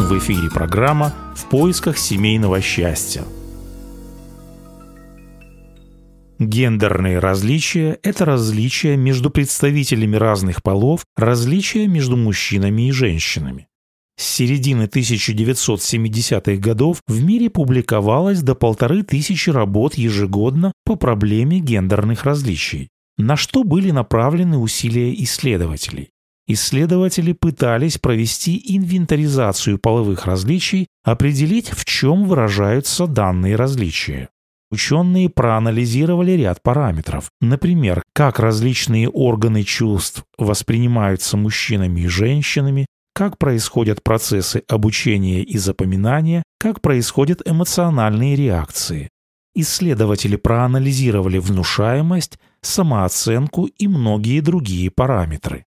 В эфире программа «В поисках семейного счастья». Гендерные различия – это различия между представителями разных полов, различия между мужчинами и женщинами. С середины 1970-х годов в мире публиковалось до полторы тысячи работ ежегодно по проблеме гендерных различий, на что были направлены усилия исследователей. Исследователи пытались провести инвентаризацию половых различий, определить, в чем выражаются данные различия. Ученые проанализировали ряд параметров, например, как различные органы чувств воспринимаются мужчинами и женщинами, как происходят процессы обучения и запоминания, как происходят эмоциональные реакции. Исследователи проанализировали внушаемость, самооценку и многие другие параметры.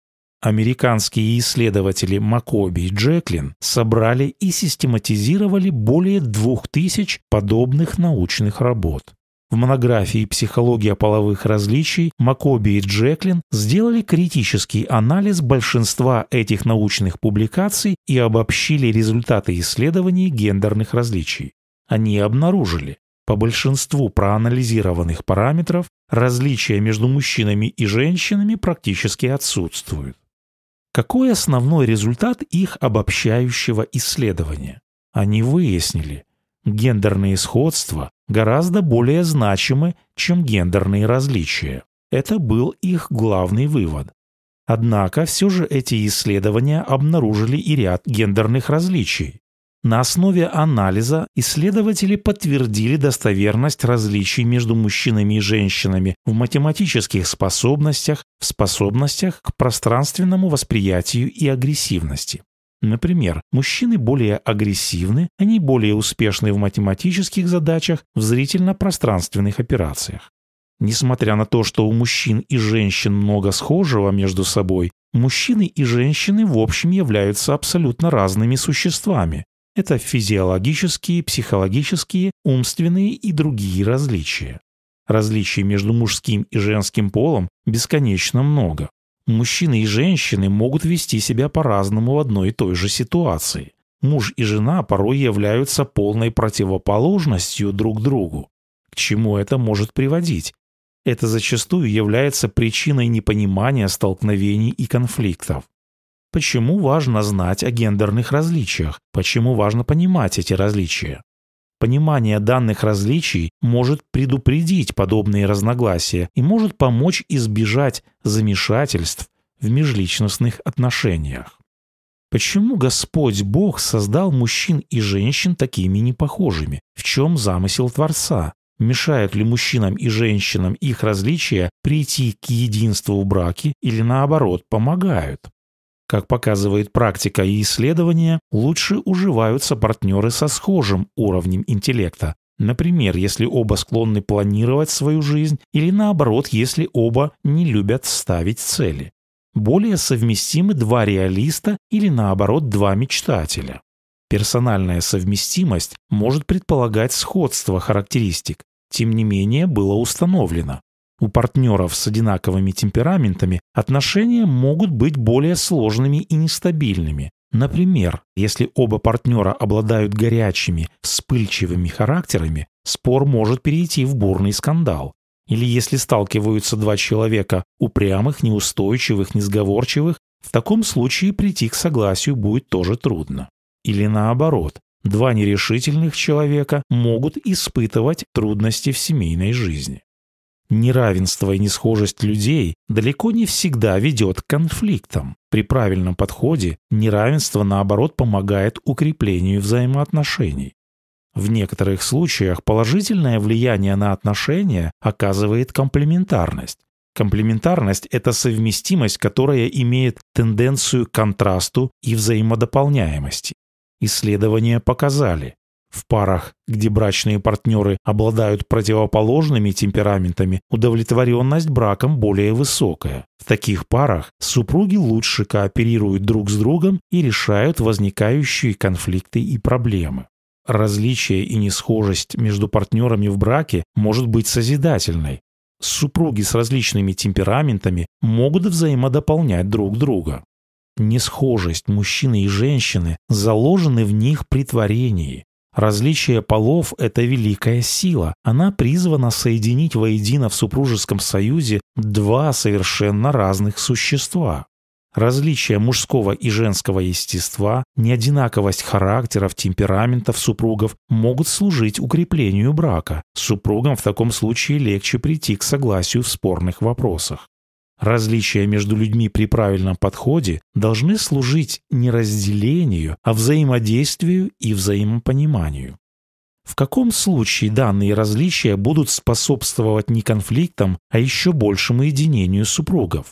Американские исследователи Макоби и Джеклин собрали и систематизировали более 2000 подобных научных работ. В монографии «Психология половых различий» Макоби и Джеклин сделали критический анализ большинства этих научных публикаций и обобщили результаты исследований гендерных различий. Они обнаружили, по большинству проанализированных параметров различия между мужчинами и женщинами практически отсутствуют. Какой основной результат их обобщающего исследования? Они выяснили, гендерные сходства гораздо более значимы, чем гендерные различия. Это был их главный вывод. Однако все же эти исследования обнаружили и ряд гендерных различий. На основе анализа исследователи подтвердили достоверность различий между мужчинами и женщинами в математических способностях, в способностях к пространственному восприятию и агрессивности. Например, мужчины более агрессивны, они более успешны в математических задачах, в зрительно-пространственных операциях. Несмотря на то, что у мужчин и женщин много схожего между собой, мужчины и женщины в общем являются абсолютно разными существами, это физиологические, психологические, умственные и другие различия. Различий между мужским и женским полом бесконечно много. Мужчины и женщины могут вести себя по-разному в одной и той же ситуации. Муж и жена порой являются полной противоположностью друг другу. К чему это может приводить? Это зачастую является причиной непонимания столкновений и конфликтов. Почему важно знать о гендерных различиях? Почему важно понимать эти различия? Понимание данных различий может предупредить подобные разногласия и может помочь избежать замешательств в межличностных отношениях. Почему Господь Бог создал мужчин и женщин такими непохожими? В чем замысел Творца? Мешают ли мужчинам и женщинам их различия прийти к единству в браке или наоборот помогают? Как показывает практика и исследования, лучше уживаются партнеры со схожим уровнем интеллекта. Например, если оба склонны планировать свою жизнь или наоборот, если оба не любят ставить цели. Более совместимы два реалиста или наоборот два мечтателя. Персональная совместимость может предполагать сходство характеристик. Тем не менее, было установлено, у партнеров с одинаковыми темпераментами отношения могут быть более сложными и нестабильными. Например, если оба партнера обладают горячими, вспыльчивыми характерами, спор может перейти в бурный скандал. Или если сталкиваются два человека упрямых, неустойчивых, несговорчивых, в таком случае прийти к согласию будет тоже трудно. Или наоборот, два нерешительных человека могут испытывать трудности в семейной жизни. Неравенство и несхожесть людей далеко не всегда ведет к конфликтам. При правильном подходе неравенство, наоборот, помогает укреплению взаимоотношений. В некоторых случаях положительное влияние на отношения оказывает комплементарность. Комплементарность – это совместимость, которая имеет тенденцию к контрасту и взаимодополняемости. Исследования показали, в парах, где брачные партнеры обладают противоположными темпераментами, удовлетворенность браком более высокая. В таких парах супруги лучше кооперируют друг с другом и решают возникающие конфликты и проблемы. Различие и несхожесть между партнерами в браке может быть созидательной. Супруги с различными темпераментами могут взаимодополнять друг друга. Несхожесть мужчины и женщины заложены в них при творении, Различие полов – это великая сила. Она призвана соединить воедино в супружеском союзе два совершенно разных существа. Различие мужского и женского естества, неодинаковость характеров, темпераментов супругов могут служить укреплению брака. Супругам в таком случае легче прийти к согласию в спорных вопросах. Различия между людьми при правильном подходе должны служить не разделению, а взаимодействию и взаимопониманию. В каком случае данные различия будут способствовать не конфликтам, а еще большему единению супругов?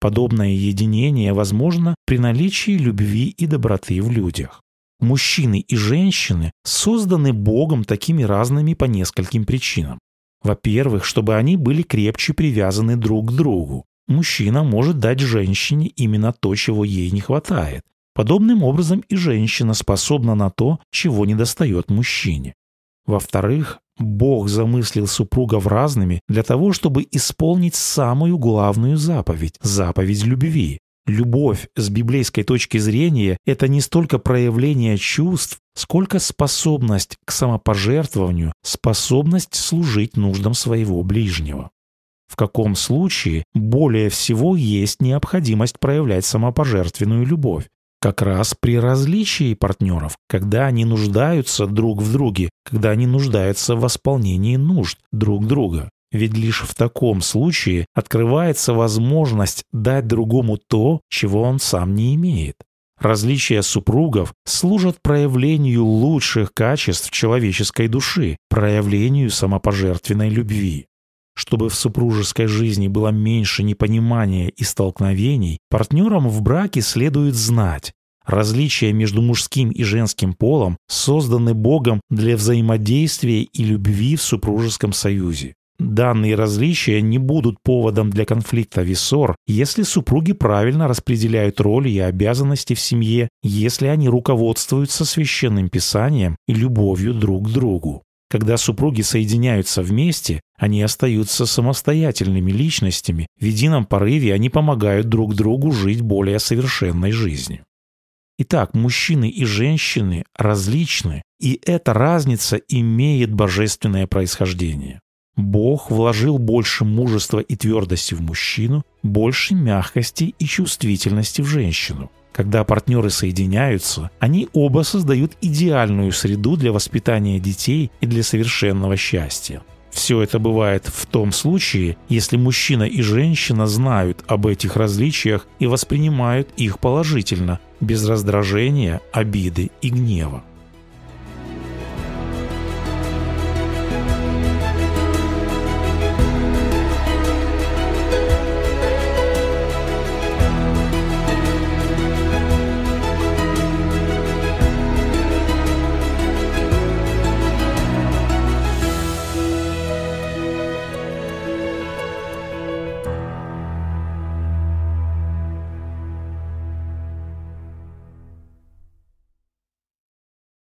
Подобное единение возможно при наличии любви и доброты в людях. Мужчины и женщины созданы Богом такими разными по нескольким причинам. Во-первых, чтобы они были крепче привязаны друг к другу мужчина может дать женщине именно то, чего ей не хватает. Подобным образом и женщина способна на то, чего недостает мужчине. Во-вторых, Бог замыслил супругов разными для того, чтобы исполнить самую главную заповедь – заповедь любви. Любовь с библейской точки зрения – это не столько проявление чувств, сколько способность к самопожертвованию, способность служить нуждам своего ближнего в каком случае более всего есть необходимость проявлять самопожертвенную любовь. Как раз при различии партнеров, когда они нуждаются друг в друге, когда они нуждаются в восполнении нужд друг друга. Ведь лишь в таком случае открывается возможность дать другому то, чего он сам не имеет. Различия супругов служат проявлению лучших качеств человеческой души, проявлению самопожертвенной любви. Чтобы в супружеской жизни было меньше непонимания и столкновений, партнерам в браке следует знать, Различия между мужским и женским полом созданы Богом для взаимодействия и любви в супружеском союзе. Данные различия не будут поводом для конфликта весор, если супруги правильно распределяют роли и обязанности в семье, если они руководствуются священным писанием и любовью друг к другу. Когда супруги соединяются вместе, они остаются самостоятельными личностями, в едином порыве они помогают друг другу жить более совершенной жизнью. Итак, мужчины и женщины различны, и эта разница имеет божественное происхождение. Бог вложил больше мужества и твердости в мужчину, больше мягкости и чувствительности в женщину. Когда партнеры соединяются, они оба создают идеальную среду для воспитания детей и для совершенного счастья. Все это бывает в том случае, если мужчина и женщина знают об этих различиях и воспринимают их положительно, без раздражения, обиды и гнева.